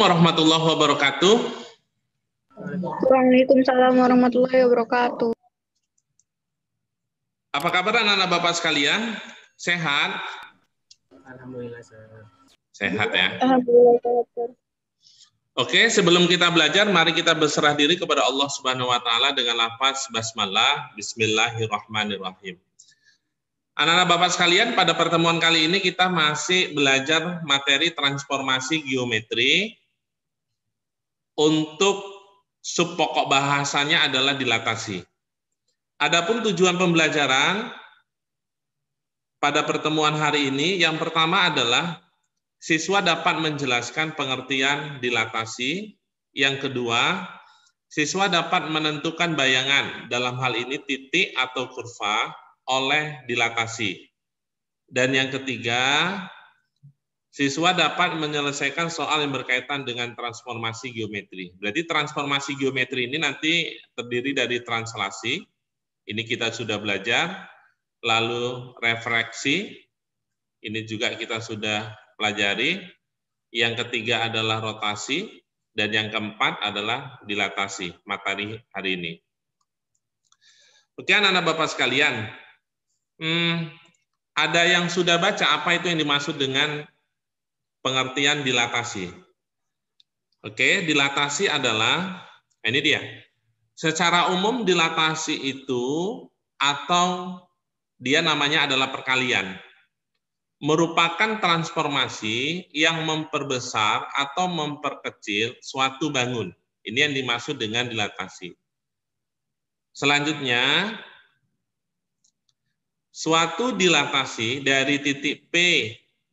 Assalamualaikum warahmatullahi wabarakatuh. Waalaikumsalam warahmatullahi wabarakatuh. Apa kabar anak-anak Bapak sekalian? Sehat? Alhamdulillah sehat. Sehat ya? Alhamdulillah. Oke, sebelum kita belajar, mari kita berserah diri kepada Allah Subhanahu wa taala dengan lafaz basmalah bismillahirrahmanirrahim. Anak-anak Bapak sekalian, pada pertemuan kali ini kita masih belajar materi transformasi geometri untuk subpokok bahasanya adalah dilatasi. Adapun tujuan pembelajaran pada pertemuan hari ini yang pertama adalah siswa dapat menjelaskan pengertian dilatasi. Yang kedua, siswa dapat menentukan bayangan dalam hal ini titik atau kurva oleh dilatasi. Dan yang ketiga, Siswa dapat menyelesaikan soal yang berkaitan dengan transformasi geometri. Berarti transformasi geometri ini nanti terdiri dari translasi, ini kita sudah belajar, lalu refleksi, ini juga kita sudah pelajari, yang ketiga adalah rotasi, dan yang keempat adalah dilatasi matahari hari ini. Oke anak-anak Bapak sekalian, hmm, ada yang sudah baca apa itu yang dimaksud dengan pengertian dilatasi. Oke, dilatasi adalah nah, ini dia. Secara umum dilatasi itu atau dia namanya adalah perkalian. Merupakan transformasi yang memperbesar atau memperkecil suatu bangun. Ini yang dimaksud dengan dilatasi. Selanjutnya, suatu dilatasi dari titik P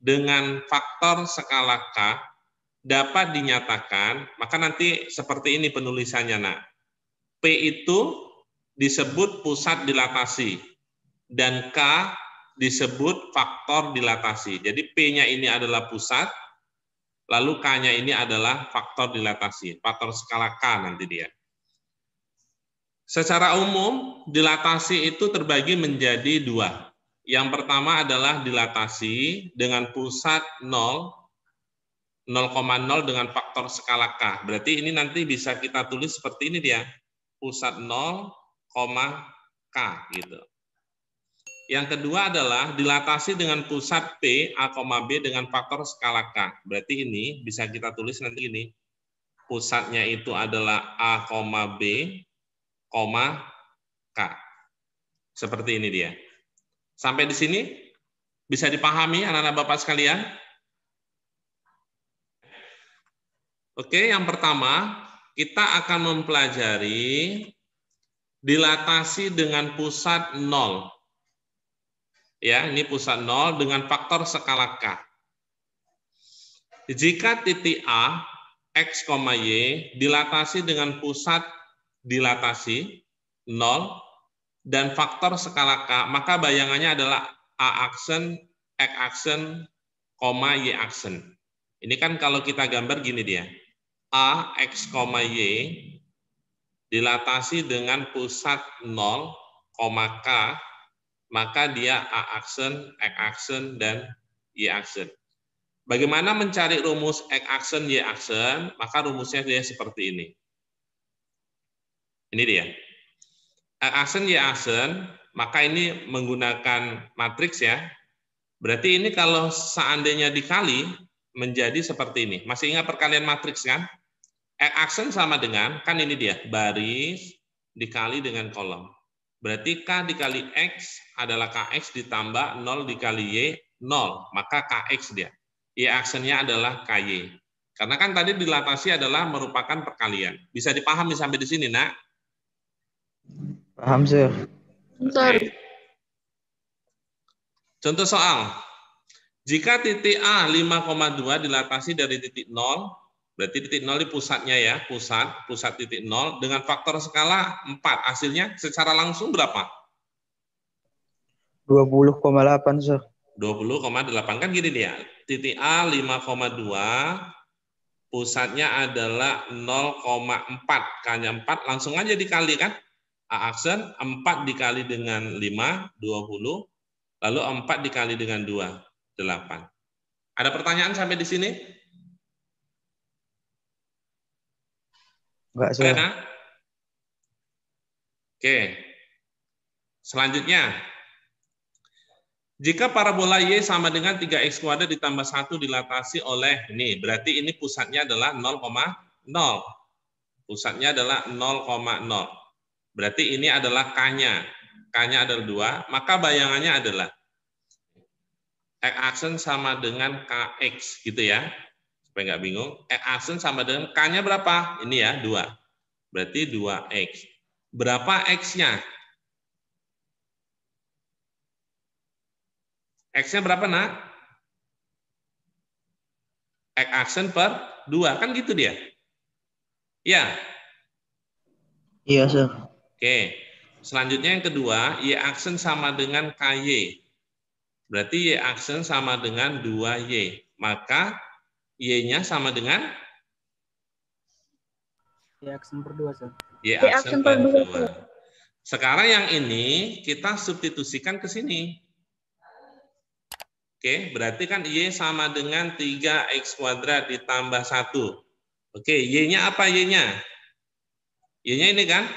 dengan faktor skala K dapat dinyatakan, maka nanti seperti ini penulisannya, nak. P itu disebut pusat dilatasi dan K disebut faktor dilatasi. Jadi P-nya ini adalah pusat, lalu K-nya ini adalah faktor dilatasi, faktor skala K nanti dia. Secara umum, dilatasi itu terbagi menjadi dua. Yang pertama adalah dilatasi dengan pusat 0, 0,0 dengan faktor skala K. Berarti ini nanti bisa kita tulis seperti ini dia. Pusat 0, K gitu. Yang kedua adalah dilatasi dengan pusat P, A, B dengan faktor skala K. Berarti ini bisa kita tulis nanti ini. Pusatnya itu adalah A, B, K. Seperti ini dia. Sampai di sini bisa dipahami anak-anak Bapak sekalian? Oke, yang pertama kita akan mempelajari dilatasi dengan pusat nol. Ya, ini pusat nol dengan faktor skala K. Jika titik A, X, Y dilatasi dengan pusat dilatasi nol dan faktor skala K, maka bayangannya adalah A aksen, X aksen, koma Y aksen. Ini kan kalau kita gambar gini dia. A, X, Y dilatasi dengan pusat 0, K, maka dia A aksen, X aksen, dan Y aksen. Bagaimana mencari rumus X aksen, Y aksen? Maka rumusnya dia seperti ini. Ini dia aksen ya aksen, maka ini menggunakan matriks ya. Berarti ini kalau seandainya dikali menjadi seperti ini. Masih ingat perkalian matriks kan? X aksen sama dengan, kan ini dia, baris dikali dengan kolom. Berarti K dikali X adalah KX ditambah 0 dikali Y, 0. Maka KX dia. Y aksennya adalah KY. Karena kan tadi dilatasi adalah merupakan perkalian. Bisa dipahami sampai di sini, nak? Paham, Sir. Hmm. Bentar. Contoh soal. Jika titik A 5,2 dilatasi dari titik 0, berarti titik 0 di pusatnya ya, pusat, pusat titik 0, dengan faktor skala 4, hasilnya secara langsung berapa? 20,8, Sir. 20,8 kan gini dia. Ya, titik A 5,2 pusatnya adalah 0,4 kanya 4 langsung aja dikali kan A aksen 4 dikali dengan 5, 20. Lalu 4 dikali dengan 2, 8. Ada pertanyaan sampai di sini? Enggak, Oke. Oke. Selanjutnya. Jika parabola Y sama dengan 3X kuadrat ditambah 1 dilatasi oleh ini, berarti ini pusatnya adalah 0,0. Pusatnya adalah 0,0. Berarti ini adalah K-nya. K-nya adalah dua, maka bayangannya adalah X aksen sama dengan KX gitu ya. Supaya nggak bingung. X aksen sama dengan K-nya berapa? Ini ya, dua. Berarti 2X. Berapa X-nya? X-nya berapa, nak? X aksen per 2. Kan gitu dia. Ya. Iya, Sir. Oke. Selanjutnya yang kedua, Y aksen sama dengan KY. Berarti Y aksen sama dengan 2Y. Maka Y-nya sama dengan? Y aksen per 2, Y aksen per 2. Sekarang yang ini kita substitusikan ke sini. Oke, berarti kan Y sama dengan 3X kuadrat ditambah 1. Oke, Y-nya apa Y-nya? Y-nya ini kan?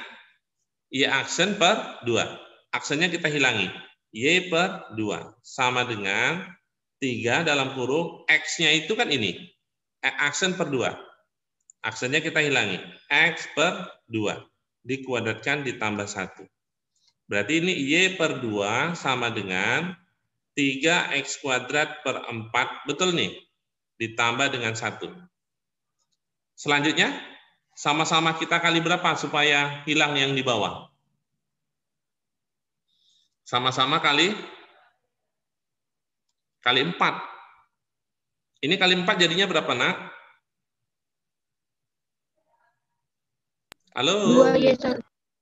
Y iya, aksen per 2. Aksennya kita hilangi. Y per 2. Sama dengan 3 dalam kurung X-nya itu kan ini. Eh, aksen per 2. Aksennya kita hilangi. X per 2. Dikuadratkan ditambah 1. Berarti ini Y per 2 sama dengan 3X kuadrat per 4. Betul nih? Ditambah dengan 1. Selanjutnya, sama-sama kita kali berapa supaya hilang yang di bawah? Sama-sama kali kali 4. Ini kali 4 jadinya berapa, Nak? Halo? 2Y.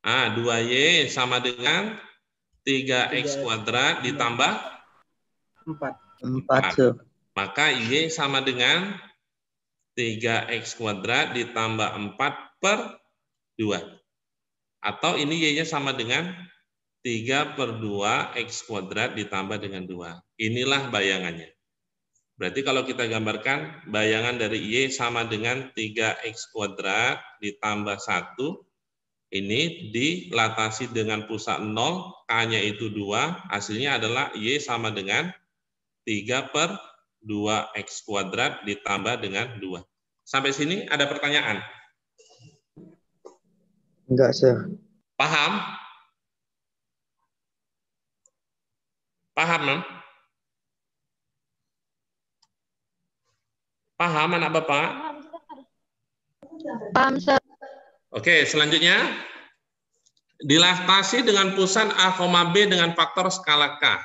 Ah, 2Y sama dengan 3X kuadrat ditambah 4. 4. 4. Maka Y sama dengan 3x kuadrat ditambah 4 per 2. Atau ini Y-nya sama dengan 3 per 2 X kuadrat ditambah dengan 2. Inilah bayangannya. Berarti kalau kita gambarkan, bayangan dari Y sama dengan 3X kuadrat ditambah 1. Ini dilatasi dengan pusat 0, K-nya itu 2. Hasilnya adalah Y sama dengan 3 per 2. 2x kuadrat ditambah dengan 2. Sampai sini ada pertanyaan? Enggak, Sir. Paham? Paham, non? Paham anak Bapak? Paham, Sir. Oke, selanjutnya. Dilatasi dengan pusat A, B dengan faktor skala K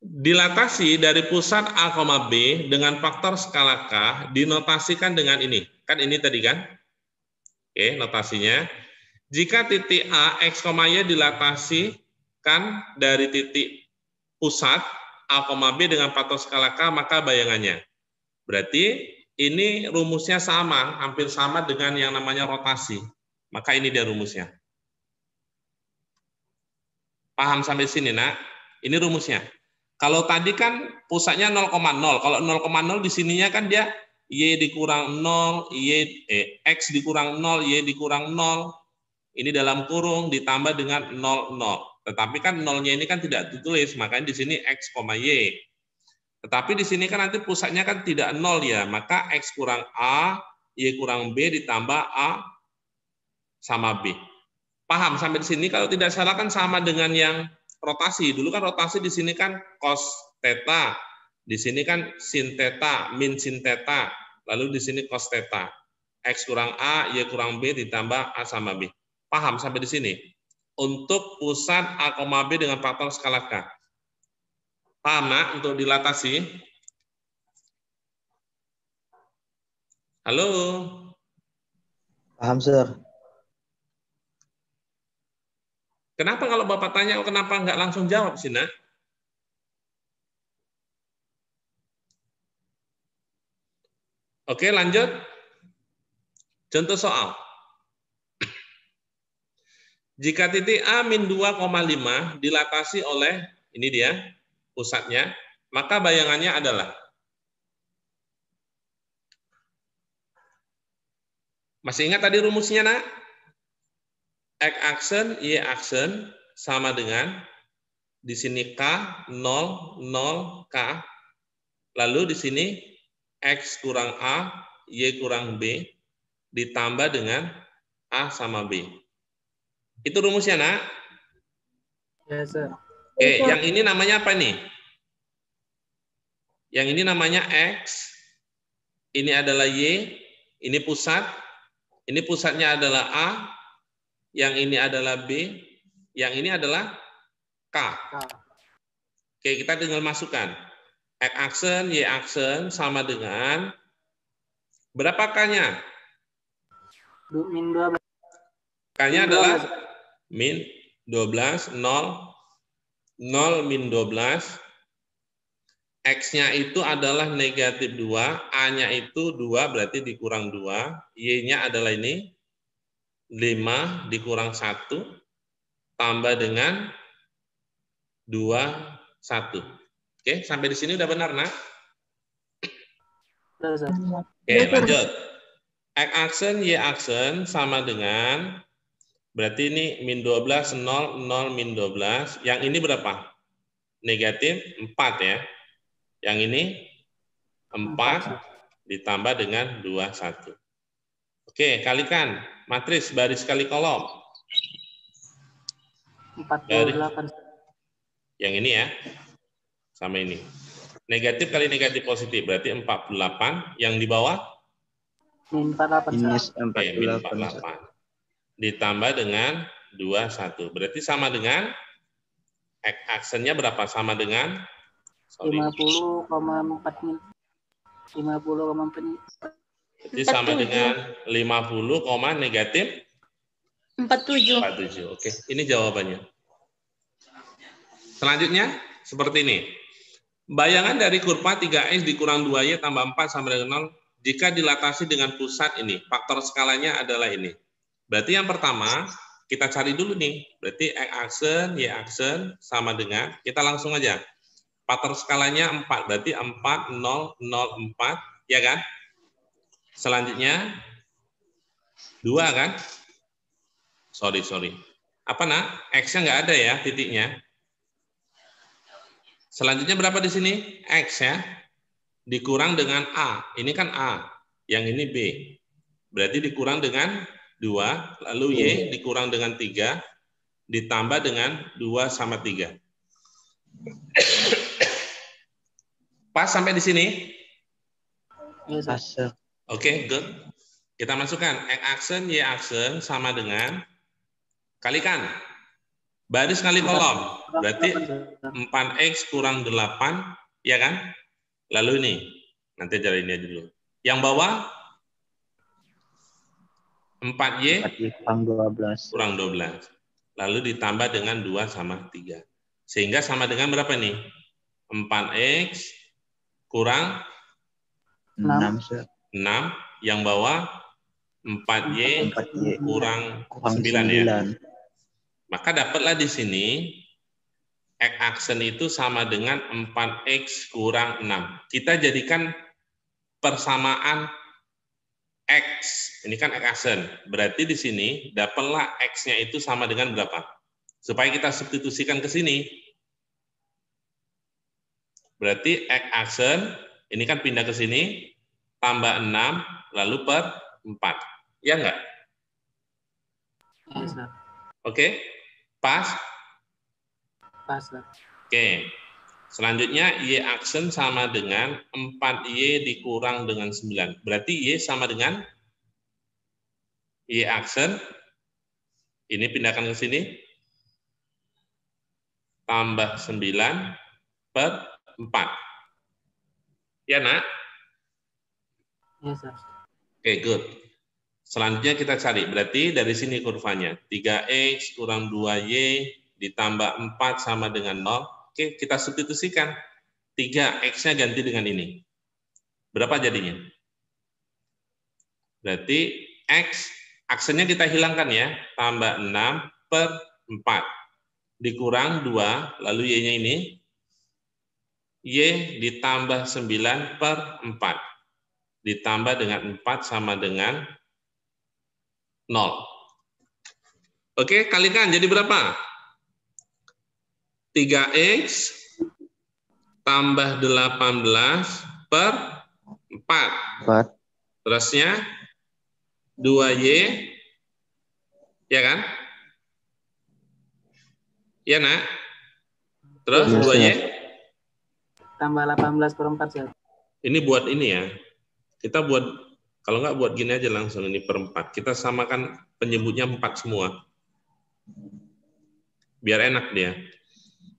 dilatasi dari pusat A, B dengan faktor skala K dinotasikan dengan ini. Kan ini tadi kan? Oke, notasinya. Jika titik A, X, Y dilatasikan dari titik pusat A, B dengan faktor skala K, maka bayangannya. Berarti ini rumusnya sama, hampir sama dengan yang namanya rotasi. Maka ini dia rumusnya. Paham sampai sini, nak? Ini rumusnya. Kalau tadi kan pusatnya 0,0. Kalau 0,0 di sininya kan dia Y dikurang 0, Y eh, X dikurang 0, Y dikurang 0. Ini dalam kurung ditambah dengan 0, 0. Tetapi kan nolnya ini kan tidak ditulis, makanya di sini X, Y. Tetapi di sini kan nanti pusatnya kan tidak 0 ya, maka X kurang A, Y kurang B ditambah A sama B. Paham sampai di sini? Kalau tidak salah kan sama dengan yang rotasi. Dulu kan rotasi di sini kan cos theta, di sini kan sin theta, min sin theta, lalu di sini cos theta. X kurang A, Y kurang B ditambah A sama B. Paham sampai di sini? Untuk pusat A, B dengan faktor skala K. Paham, nak? Untuk dilatasi? Halo? Paham, Sir. Kenapa kalau Bapak tanya, oh, kenapa nggak langsung jawab, Sina? Oke, lanjut. Contoh soal. Jika titik A min 2,5 dilatasi oleh, ini dia, pusatnya, maka bayangannya adalah Masih ingat tadi rumusnya, nak? X aksen, Y aksen sama dengan di sini K 0 0 K. Lalu di sini X kurang A, Y kurang B ditambah dengan A sama B. Itu rumusnya, Nak. Ya, sir. Oke, okay, yang ini namanya apa nih? Yang ini namanya X, ini adalah Y, ini pusat, ini pusatnya adalah A, yang ini adalah B, yang ini adalah K. K. Oke, kita tinggal masukkan. X aksen, Y aksen sama dengan berapa K-nya? Min 12. K-nya adalah min 12, 0, 0 min 12. X-nya itu adalah negatif 2, A-nya itu 2 berarti dikurang 2, Y-nya adalah ini 5 dikurang 1 tambah dengan 2, 1. Oke, sampai di sini udah benar, nak? Oke, lanjut. X aksen, Y aksen sama dengan, berarti ini min 12, 0, 0, min 12. Yang ini berapa? Negatif 4 ya. Yang ini 4 ditambah dengan 2, 1. Oke, kalikan. Matris baris kali kolom. 48. Baris. Yang ini ya. Sama ini. Negatif kali negatif positif. Berarti 48. Yang di bawah? Min 48. Minus 48. Oke, min 48. Ditambah dengan 21. Berarti sama dengan? Aksennya berapa? Sama dengan? Sorry. 50,4 50,4 jadi sama dengan 50, negatif 47. 47. Oke, ini jawabannya. Selanjutnya seperti ini. Bayangan dari kurva 3x dikurang 2y tambah 4 sama dengan 0 jika dilatasi dengan pusat ini. Faktor skalanya adalah ini. Berarti yang pertama, kita cari dulu nih. Berarti X aksen, Y aksen sama dengan, kita langsung aja. Faktor skalanya 4, berarti 4, 0, 0, 4, ya kan? Selanjutnya dua kan? Sorry sorry. Apa nak? X-nya nggak ada ya titiknya. Selanjutnya berapa di sini? X ya. Dikurang dengan A. Ini kan A. Yang ini B. Berarti dikurang dengan dua. Lalu Y iya. dikurang dengan tiga. Ditambah dengan dua sama tiga. Pas sampai di sini? Pas. Oke, okay, good. Kita masukkan X aksen, Y aksen sama dengan kalikan. Baris kali kolom. Berarti 4X kurang 8, ya kan? Lalu ini. Nanti cari ini dulu. Yang bawah 4Y, 4Y kurang 12. Kurang 12. Lalu ditambah dengan 2 sama 3. Sehingga sama dengan berapa nih? 4X kurang 6. 6. 6, yang bawah 4Y, 4Y. kurang, kurang 9, 9 ya. Maka dapatlah di sini X aksen itu sama dengan 4X kurang 6. Kita jadikan persamaan X. Ini kan X aksen. Berarti di sini dapatlah X-nya itu sama dengan berapa? Supaya kita substitusikan ke sini. Berarti X aksen, ini kan pindah ke sini, tambah 6 lalu per 4. Ya enggak? Pas, Oke. Okay. Pas? Pas, Oke. Okay. Selanjutnya Y aksen sama dengan 4Y dikurang dengan 9. Berarti Y sama dengan Y aksen. Ini pindahkan ke sini. Tambah 9 per 4. Ya, nak? Yes, iya, Oke, okay, good. Selanjutnya kita cari. Berarti dari sini kurvanya. 3X kurang 2Y ditambah 4 sama dengan 0. Oke, kita substitusikan. 3X-nya ganti dengan ini. Berapa jadinya? Berarti X, aksennya kita hilangkan ya. Tambah 6 per 4. Dikurang 2, lalu Y-nya ini. Y ditambah 9 per 4 ditambah dengan 4 sama dengan 0. Oke, kalikan jadi berapa? 3X tambah 18 per 4. 4. Terusnya 2Y, ya kan? Ya, nak? Terus 2Y? Iya, tambah 18 per 4, ya. Ini buat ini ya, kita buat kalau nggak buat gini aja langsung ini perempat. Kita samakan penyebutnya empat semua. Biar enak dia.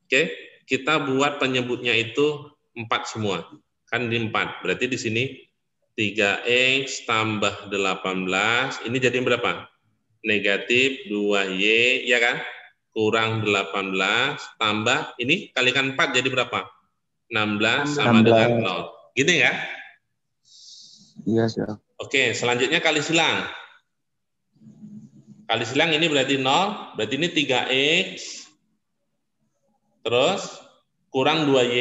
Oke, kita buat penyebutnya itu empat semua. Kan di empat. Berarti di sini 3x tambah 18, ini jadi berapa? Negatif 2y, ya kan? Kurang 18, tambah, ini kalikan 4 jadi berapa? 16, 16. sama dengan 0. Gini ya? Iya, Oke, selanjutnya kali silang. Kali silang ini berarti 0, berarti ini 3X, terus kurang 2Y,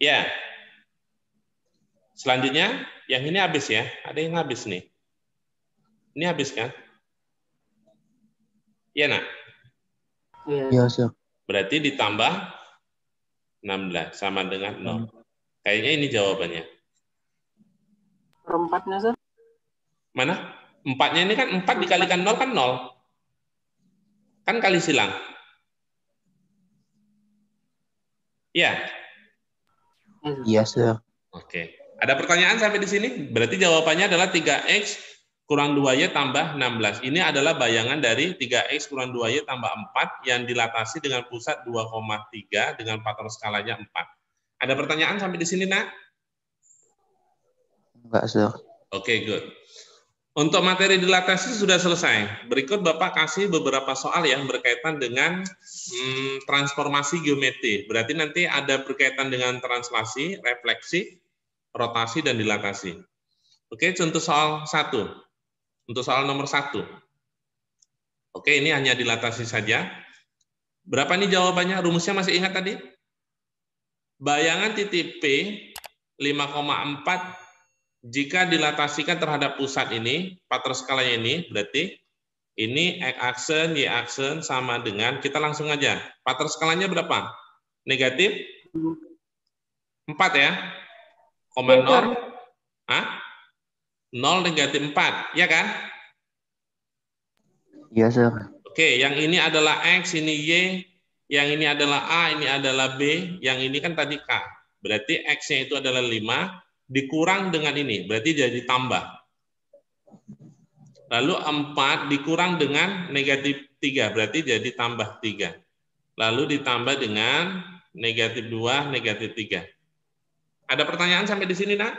ya. Selanjutnya, yang ini habis ya, ada yang habis nih. Ini habis kan? Iya, nak? Iya, iya siap. Berarti ditambah 16 sama dengan 0. Hmm. Kayaknya ini jawabannya seperempatnya, sih Mana? Empatnya ini kan empat dikalikan nol kan nol. Kan kali silang. Iya. Iya, sir. Oke. Ada pertanyaan sampai di sini? Berarti jawabannya adalah 3X kurang 2Y tambah 16. Ini adalah bayangan dari 3X kurang 2Y tambah 4 yang dilatasi dengan pusat 2,3 dengan faktor skalanya 4. Ada pertanyaan sampai di sini, nak? Enggak, Sir. Oke, okay, good. Untuk materi dilatasi sudah selesai. Berikut Bapak kasih beberapa soal yang berkaitan dengan hmm, transformasi geometri. Berarti nanti ada berkaitan dengan translasi, refleksi, rotasi, dan dilatasi. Oke, contoh soal satu. Untuk soal nomor satu. Oke, ini hanya dilatasi saja. Berapa nih jawabannya? Rumusnya masih ingat tadi? Bayangan titik P 5,4 jika dilatasikan terhadap pusat ini, pattern skalanya ini, berarti ini X aksen, Y aksen sama dengan, kita langsung aja. Pattern skalanya berapa? Negatif? 4 ya? Koma 0? Hah? 0 negatif empat, ya kan? Iya, yes, sir. Oke, yang ini adalah X, ini Y, yang ini adalah A, ini adalah B, yang ini kan tadi K. Berarti X-nya itu adalah 5, dikurang dengan ini, berarti jadi tambah. Lalu 4 dikurang dengan negatif 3, berarti jadi tambah 3. Lalu ditambah dengan negatif 2, negatif 3. Ada pertanyaan sampai di sini, nak?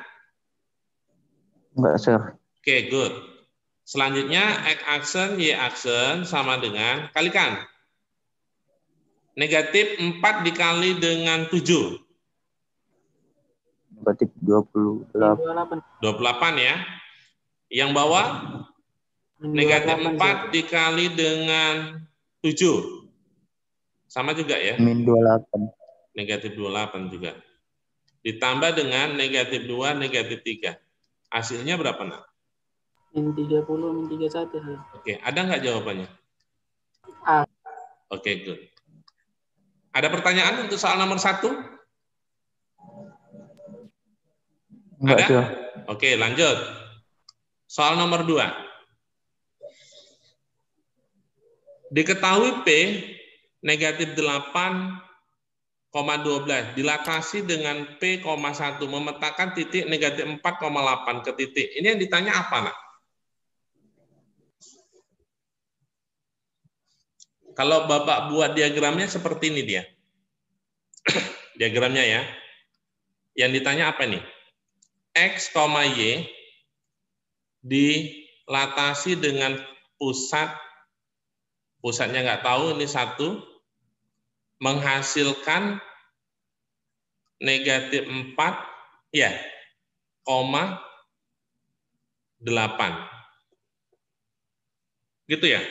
Enggak, sir. Oke, okay, good. Selanjutnya, X aksen, Y aksen sama dengan, kalikan. Negatif 4 dikali dengan 7 berarti 28. 28 ya. Yang bawah negatif 4 dikali dengan 7. Sama juga ya? Min 28. Negatif 28 juga. Ditambah dengan negatif 2, negatif 3. Hasilnya berapa, nak? Min 30, min 31. Oke, ada nggak jawabannya? A. Oke, good. Ada pertanyaan untuk soal nomor satu? Enggak ada? Ya? Oke, lanjut. Soal nomor dua. Diketahui P negatif 8,12 dilatasi dengan p P,1 memetakan titik negatif 4,8 ke titik. Ini yang ditanya apa, nak? Kalau Bapak buat diagramnya seperti ini dia. diagramnya ya. Yang ditanya apa nih? X, Y dilatasi dengan pusat, pusatnya nggak tahu ini satu, menghasilkan negatif 4, ya, koma 8. Gitu ya?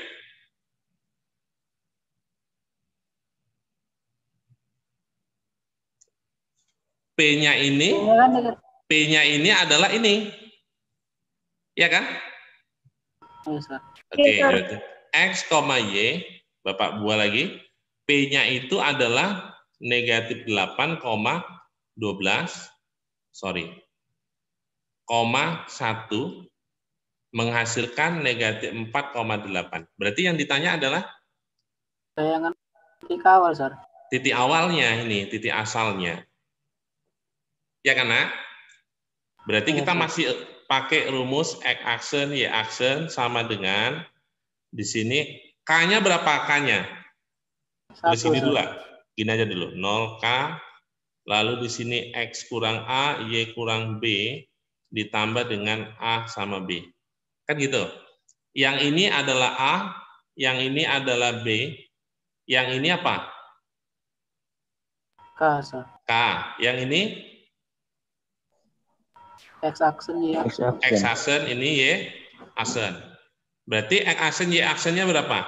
P-nya ini P-nya ini adalah ini. Iya kan? Oh, Oke, okay, iya, berarti X, Y, Bapak buah lagi. P-nya itu adalah negatif 8, 12, sorry, koma 1 menghasilkan negatif 4,8. Berarti yang ditanya adalah? Bayangan titik awal, Sir. Titik awalnya ini, titik asalnya. Ya kan, Nak? Berarti kita iya, iya. masih pakai rumus X aksen, Y aksen sama dengan di sini K-nya berapa K-nya? Di sini dulu lah. Gini aja dulu. 0K lalu di sini X kurang A, Y kurang B ditambah dengan A sama B. Kan gitu. Yang ini adalah A, yang ini adalah B, yang ini apa? K. K. Yang ini X aksen Y aksen. X aksen ini Y aksen. Berarti X aksen Y aksennya berapa?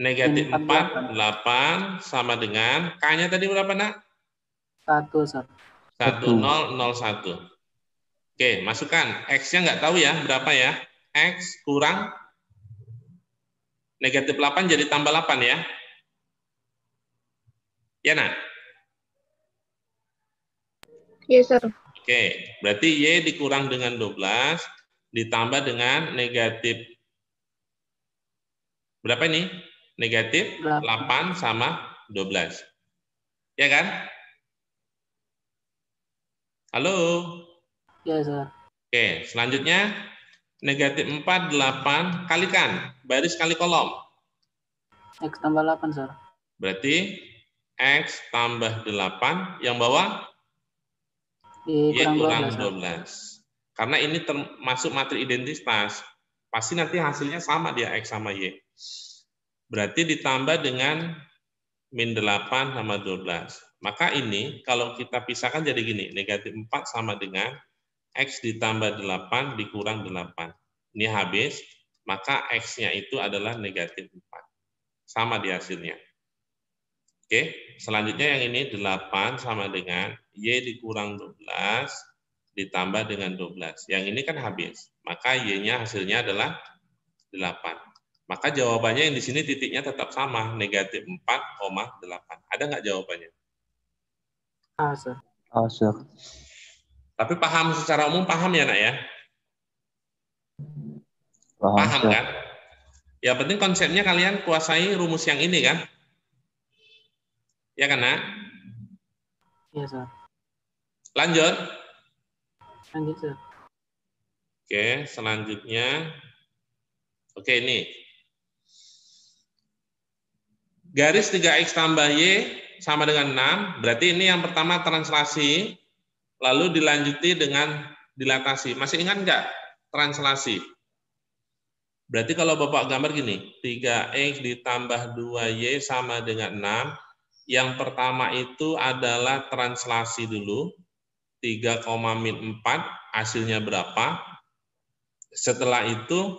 Negatif 4, 8 sama dengan K-nya tadi berapa, nak? 1, Sir. 1, 0, 0, 1. Oke, masukkan. X-nya nggak tahu ya, berapa ya? X kurang negatif 8 jadi tambah 8 ya. Ya, nak? Yes, Sir. Oke, berarti Y dikurang dengan 12, ditambah dengan negatif. Berapa ini? Negatif 8 sama 12. Ya kan? Halo? Ya, Ustaz. Oke, selanjutnya negatif 4, 8, kalikan. Baris kali kolom. X tambah 8, Sir. Berarti X tambah 8, yang bawah di ya, iya, kurang 12. 12. Karena ini termasuk materi identitas, pasti nanti hasilnya sama dia X sama Y. Berarti ditambah dengan min 8 sama 12. Maka ini kalau kita pisahkan jadi gini, negatif 4 sama dengan X ditambah 8 dikurang 8. Ini habis, maka X-nya itu adalah negatif 4. Sama di hasilnya. Oke, selanjutnya yang ini 8 sama dengan Y dikurang 12 ditambah dengan 12. Yang ini kan habis. Maka Y-nya hasilnya adalah 8. Maka jawabannya yang di sini titiknya tetap sama, negatif 4, 8. Ada nggak jawabannya? Asur. Ah, ah, Tapi paham secara umum paham ya nak ya? Paham, paham kan? Ya penting konsepnya kalian kuasai rumus yang ini kan? Ya kan nak? Iya Lanjut. Lanjut, Sir. Oke, selanjutnya. Oke, ini. Garis 3X tambah Y sama dengan 6. Berarti ini yang pertama translasi, lalu dilanjuti dengan dilatasi. Masih ingat enggak? translasi? Berarti kalau Bapak gambar gini, 3X ditambah 2Y sama dengan 6. Yang pertama itu adalah translasi dulu, 3, min 4 hasilnya berapa. Setelah itu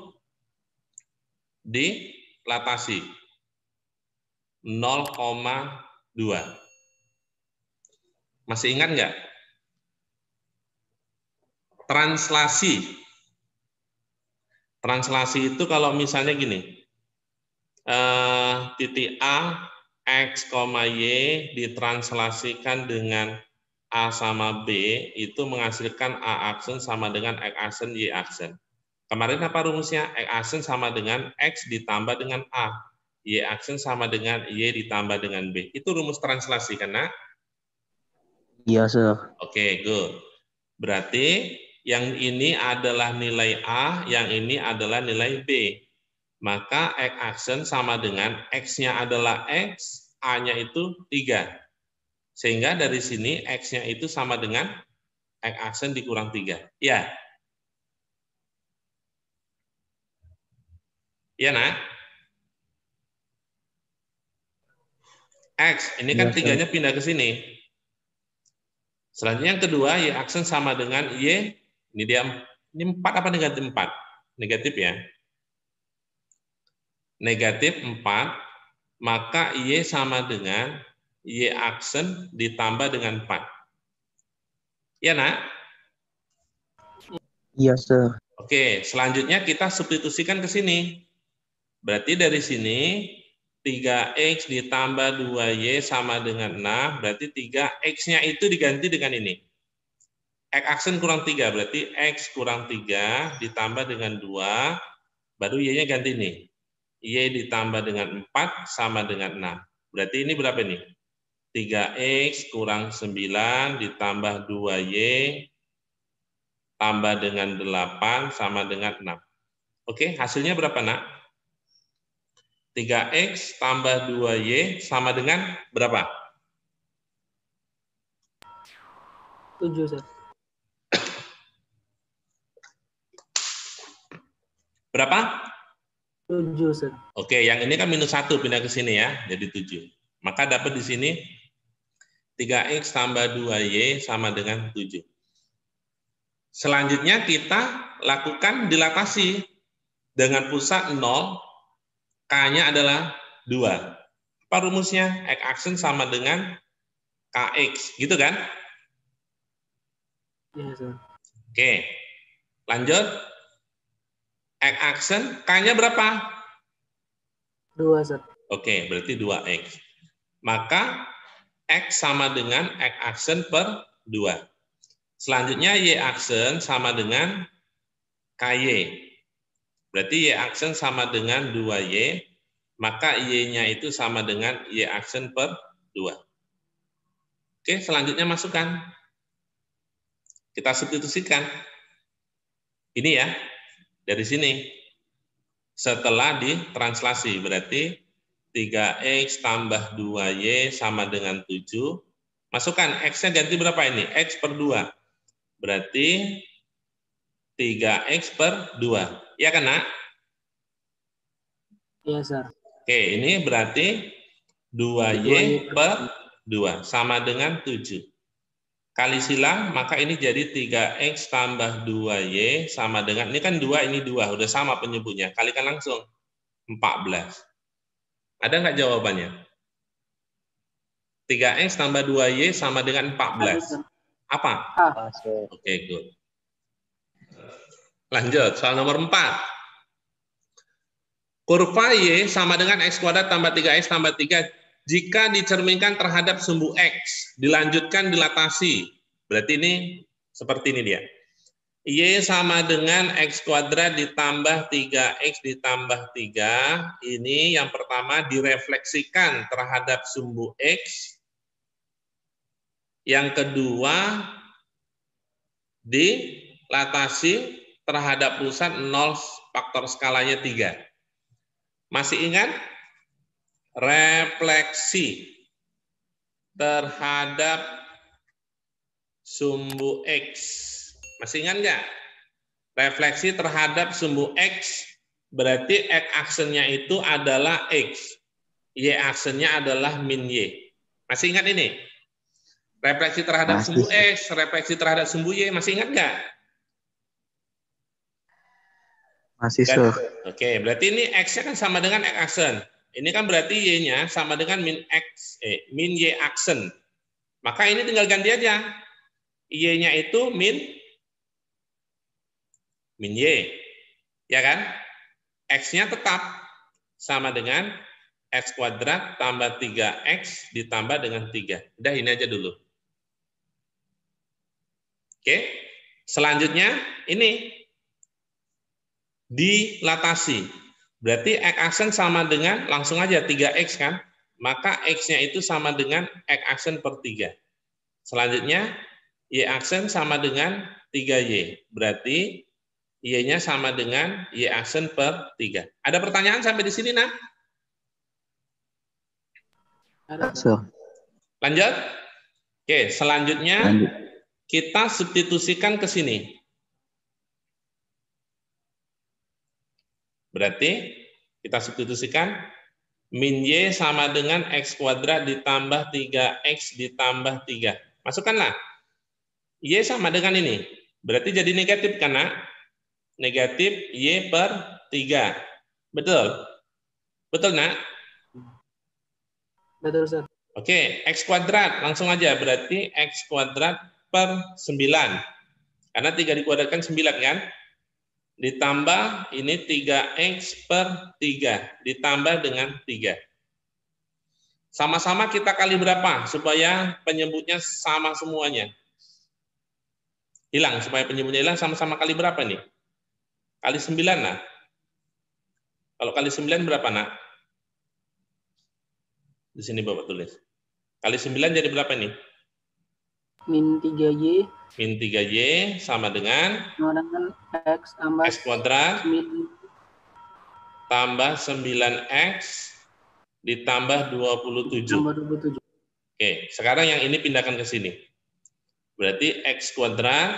dilatasi 0,2. Masih ingat nggak? Translasi. Translasi itu kalau misalnya gini, eh, titik A, X, Y ditranslasikan dengan A sama B itu menghasilkan A aksen sama dengan X aksen, Y aksen. Kemarin apa rumusnya? X aksen sama dengan X ditambah dengan A. Y aksen sama dengan Y ditambah dengan B. Itu rumus translasi, kan, nak? Iya, sir. Oke, okay, good. Berarti yang ini adalah nilai A, yang ini adalah nilai B. Maka X aksen sama dengan X-nya adalah X, A-nya itu 3. Sehingga dari sini X-nya itu sama dengan X aksen dikurang 3. Ya. Iya, nak? X, ini kan ya, tiganya pindah ke sini. Selanjutnya yang kedua, Y aksen sama dengan Y. Ini dia, ini 4 apa negatif 4? Negatif ya. Negatif 4, maka Y sama dengan Y aksen ditambah dengan 4. Iya, nak? Iya, sir. Oke, selanjutnya kita substitusikan ke sini. Berarti dari sini 3X ditambah 2Y sama dengan 6, berarti 3X-nya itu diganti dengan ini. X aksen kurang 3, berarti X kurang 3 ditambah dengan 2, baru Y-nya ganti ini. Y ditambah dengan 4 sama dengan 6. Berarti ini berapa nih? 3X kurang 9 ditambah 2Y tambah dengan 8 sama dengan 6. Oke, hasilnya berapa, nak? 3X tambah 2Y sama dengan berapa? 7, Sir. Berapa? 7, Sir. Oke, yang ini kan minus 1 pindah ke sini ya, jadi 7. Maka dapat di sini 3X tambah 2Y sama dengan 7. Selanjutnya kita lakukan dilatasi dengan pusat 0, K-nya adalah 2. Apa rumusnya? X aksen sama dengan KX, gitu kan? Iya, Oke, lanjut. X aksen, K-nya berapa? 2, Sir. Oke, berarti 2X. Maka X sama dengan X aksen per 2. Selanjutnya Y aksen sama dengan KY. Berarti Y aksen sama dengan 2Y, maka Y-nya itu sama dengan Y aksen per 2. Oke, selanjutnya masukkan. Kita substitusikan. Ini ya, dari sini. Setelah ditranslasi, berarti 3X tambah 2Y sama dengan 7. Masukkan X-nya ganti berapa ini? X per 2. Berarti 3X per 2. Ya kan, Nak? Iya, Sir. Oke, ini berarti 2Y, 2Y per 2 sama dengan 7. Kali silang, maka ini jadi 3X tambah 2Y sama dengan, ini kan 2, ini 2, udah sama penyebutnya. Kalikan langsung, 14. Ada nggak jawabannya? 3X tambah 2Y sama dengan 14. Apa? Ah. Oke, okay, good. Lanjut, soal nomor 4. Kurva Y sama dengan X kuadrat tambah 3X tambah 3 jika dicerminkan terhadap sumbu X, dilanjutkan dilatasi. Berarti ini seperti ini dia. Y sama dengan X kuadrat ditambah 3X ditambah 3. Ini yang pertama direfleksikan terhadap sumbu X. Yang kedua dilatasi terhadap pusat 0 faktor skalanya 3. Masih ingat? Refleksi terhadap sumbu X masih ingat nggak? Refleksi terhadap sumbu X, berarti X aksennya itu adalah X. Y aksennya adalah min Y. Masih ingat ini? Refleksi terhadap masih. sumbu X, refleksi terhadap sumbu Y. Masih ingat nggak? Masih, kan? Sir. Oke, berarti ini X-nya kan sama dengan X aksen. Ini kan berarti Y-nya sama dengan min X, eh, min Y aksen. Maka ini tinggal ganti aja. Y-nya itu min min Y. Ya kan? X-nya tetap sama dengan X kuadrat tambah 3X ditambah dengan 3. Udah ini aja dulu. Oke. Selanjutnya ini dilatasi. Berarti X aksen sama dengan langsung aja 3X kan? Maka X-nya itu sama dengan X aksen per 3. Selanjutnya Y aksen sama dengan 3Y. Berarti Y-nya sama dengan Y aksen per 3. Ada pertanyaan sampai di sini, nak? Lanjut? Oke, selanjutnya kita substitusikan ke sini. Berarti kita substitusikan min Y sama dengan X kuadrat ditambah 3X ditambah 3. Masukkanlah. Y sama dengan ini. Berarti jadi negatif, karena negatif Y per 3. Betul? Betul, nak? Betul, Ustaz. Oke, X kuadrat. Langsung aja, berarti X kuadrat per 9. Karena 3 dikuadratkan 9 kan? Ditambah ini 3X per 3. Ditambah dengan 3. Sama-sama kita kali berapa? Supaya penyebutnya sama semuanya. Hilang. Supaya penyebutnya hilang sama-sama kali berapa nih? Kali 9, nah. Kalau kali 9 berapa, nak? Di sini Bapak tulis. Kali 9 jadi berapa ini? Min 3Y. Min 3Y sama dengan? Sama dengan X tambah X kuadrat. Min. Tambah 9X ditambah 27. Ditambah 27. Oke, sekarang yang ini pindahkan ke sini. Berarti X kuadrat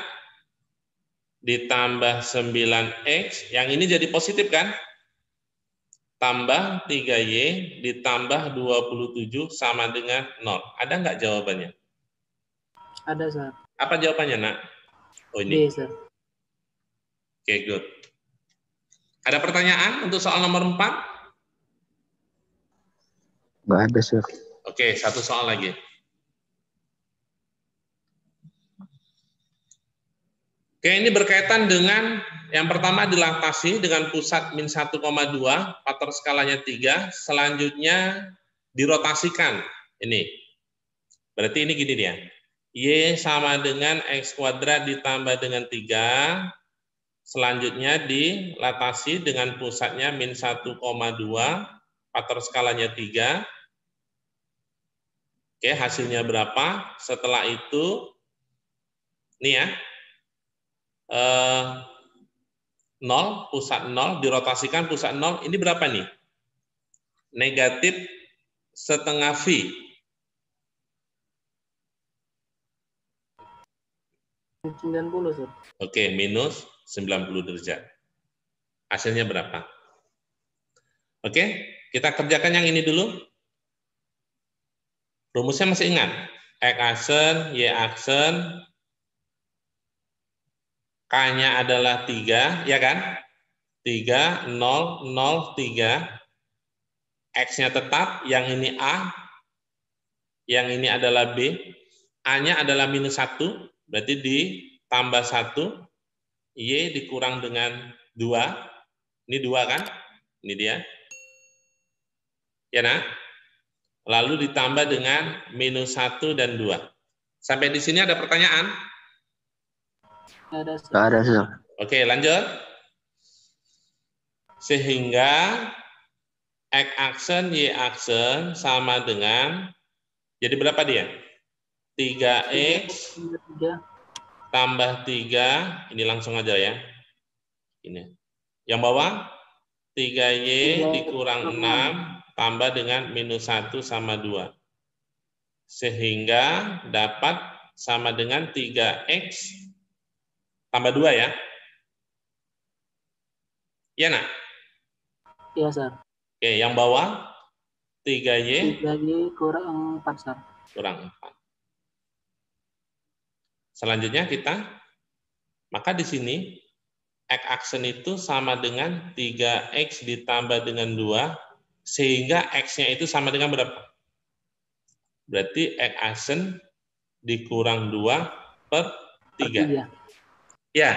ditambah 9X, yang ini jadi positif kan? Tambah 3Y ditambah 27 sama dengan 0. Ada nggak jawabannya? Ada, Sir. Apa jawabannya, nak? Oh, ini. Iya, Oke, okay, good. Ada pertanyaan untuk soal nomor 4? Nggak ada, Sir. Oke, okay, satu soal lagi. Oke, ini berkaitan dengan yang pertama dilatasi dengan pusat min 1,2, pater skalanya 3, selanjutnya dirotasikan. Ini. Berarti ini gini dia. Y sama dengan X kuadrat ditambah dengan 3, selanjutnya dilatasi dengan pusatnya min 1,2, pater skalanya 3. Oke, hasilnya berapa? Setelah itu, nih ya, 0, eh, pusat 0, dirotasikan pusat 0, ini berapa nih? Negatif setengah V. Oke, okay, Oke, minus 90 derajat. Hasilnya berapa? Oke, kita kerjakan yang ini dulu. Rumusnya masih ingat? X aksen, Y aksen, K-nya adalah 3, ya kan? 3, 0, 0, 3. X-nya tetap, yang ini A, yang ini adalah B. A-nya adalah minus 1, berarti ditambah 1. Y dikurang dengan 2. Ini 2 kan? Ini dia. Ya, nah? Lalu ditambah dengan minus 1 dan 2. Sampai di sini ada pertanyaan? Nggak ada. Nggak ada, Oke, lanjut. Sehingga X aksen, Y aksen sama dengan, jadi berapa dia? 3X tambah 3, ini langsung aja ya. Ini. Yang bawah, 3Y dikurang 6 tambah dengan minus 1 sama 2. Sehingga dapat sama dengan 3X Tambah dua ya. Iya, nak? Iya, Sir. Oke, yang bawah? 3Y? 3Y kurang 4, Sir. Kurang 4. Selanjutnya kita, maka di sini X aksen itu sama dengan 3X ditambah dengan 2, sehingga X-nya itu sama dengan berapa? Berarti X aksen dikurang 2 per 3. Per 3. Ya.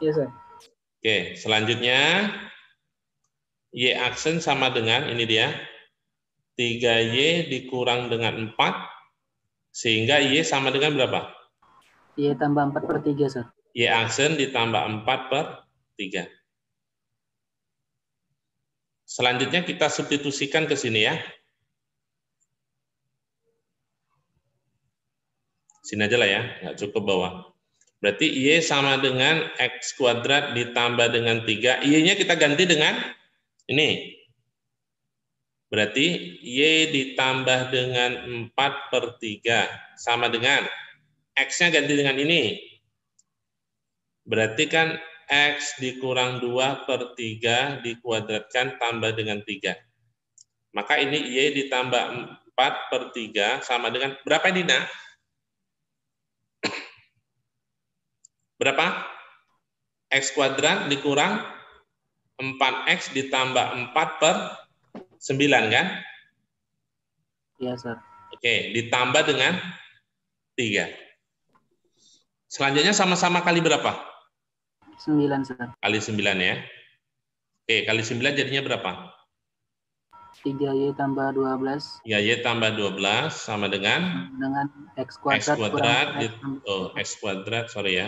Iya, Sir. Oke, selanjutnya Y aksen sama dengan, ini dia, 3Y dikurang dengan 4, sehingga Y sama dengan berapa? Y tambah 4 per 3, Sir. Y aksen ditambah 4 per 3. Selanjutnya kita substitusikan ke sini ya. Sini aja lah ya, nggak cukup bawah. Berarti Y sama dengan X kuadrat ditambah dengan 3. Y-nya kita ganti dengan ini. Berarti Y ditambah dengan 4 per 3. Sama dengan X-nya ganti dengan ini. Berarti kan X dikurang 2 per 3 dikuadratkan tambah dengan 3. Maka ini Y ditambah 4 per 3 sama dengan berapa ini nak? Berapa? X kuadrat dikurang 4X ditambah 4 per 9 kan? Iya, Sir. Oke, ditambah dengan 3. Selanjutnya sama-sama kali berapa? 9, Sir. Kali 9 ya. Oke, kali 9 jadinya berapa? 3Y tambah 12. 3Y tambah 12 sama dengan? Dengan X kuadrat. X kuadrat, X, oh, X kuadrat, sorry ya.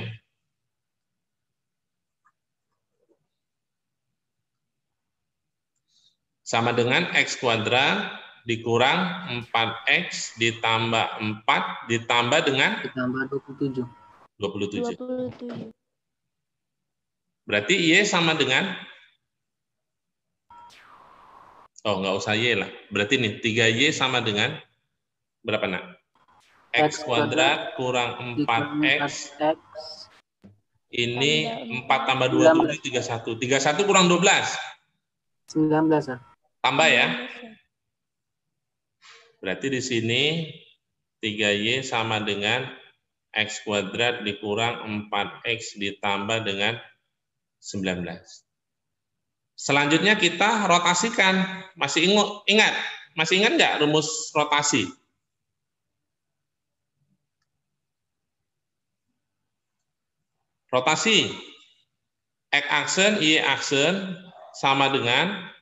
sama dengan X kuadrat dikurang 4X ditambah 4 ditambah dengan? Ditambah 27. 27. 27. Berarti Y sama dengan? Oh, nggak usah Y lah. Berarti nih, 3Y sama dengan? Berapa, nak? X kuadrat kurang 4X. Ini 4 tambah 27, 31. 31 kurang 12? 19, ya. Tambah ya. Berarti di sini 3Y sama dengan X kuadrat dikurang 4X ditambah dengan 19. Selanjutnya kita rotasikan. Masih ingat? Masih ingat nggak rumus rotasi? Rotasi X aksen, Y aksen sama dengan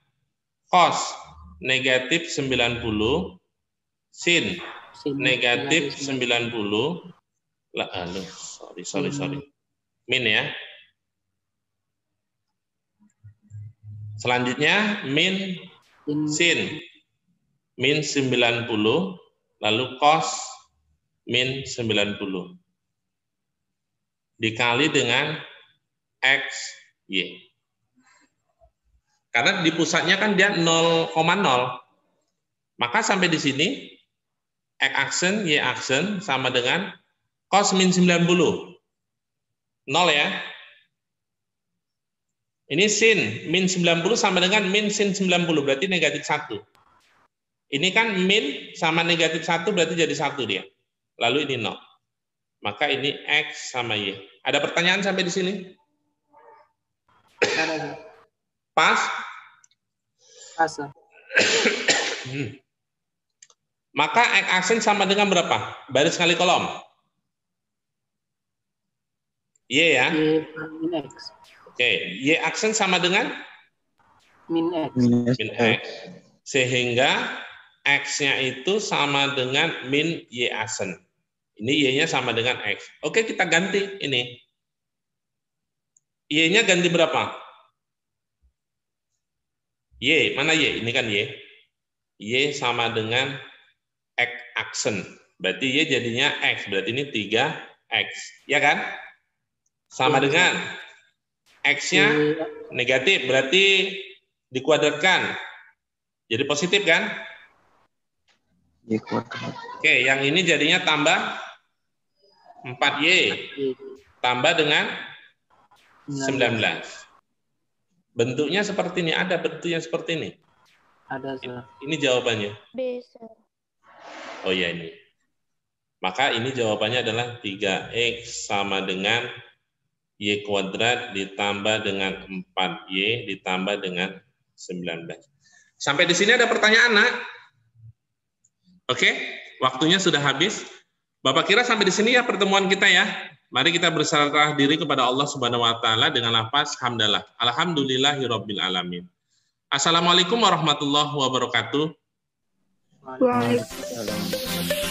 Cos negatif 90, sin, negatif 90, 90. La, aduh, sorry, sorry, hmm. sorry. Min ya. Selanjutnya min sin, sin. min 90 lalu cos min 90 dikali dengan x y. Karena di pusatnya kan dia 0,0. Maka sampai di sini X aksen, Y aksen sama dengan cos min 90. 0 ya. Ini sin min 90 sama dengan min sin 90 berarti negatif 1. Ini kan min sama negatif 1 berarti jadi 1 dia. Lalu ini 0. Maka ini X sama Y. Ada pertanyaan sampai di sini? Pas? Pas. Hmm. Maka x aksen sama dengan berapa? Baris kali kolom. Y ya. Y min x. Oke, y aksen sama dengan min x. Min x. Sehingga x-nya itu sama dengan min y aksen. Ini y-nya sama dengan x. Oke, kita ganti ini. Y-nya ganti berapa? Y, mana Y? Ini kan Y. Y sama dengan X aksen. Berarti Y jadinya X. Berarti ini 3X. Ya kan? Sama iya. dengan X-nya iya. negatif. Berarti dikuadratkan. Jadi positif kan? Oke, yang ini jadinya tambah 4Y. Iya. Tambah dengan 19. Bentuknya seperti ini. Ada bentuknya seperti ini? Ada, Sir. Ini jawabannya. B, Sir. Oh ya ini. Maka ini jawabannya adalah 3X sama dengan Y kuadrat ditambah dengan 4Y ditambah dengan 19. Sampai di sini ada pertanyaan, nak? Oke, waktunya sudah habis. Bapak kira sampai di sini ya pertemuan kita ya. Mari kita berserah diri kepada Allah Subhanahu wa taala dengan lafaz hamdalah. Alhamdulillahirabbil alamin. Assalamualaikum warahmatullahi wabarakatuh. Waalaikumsalam.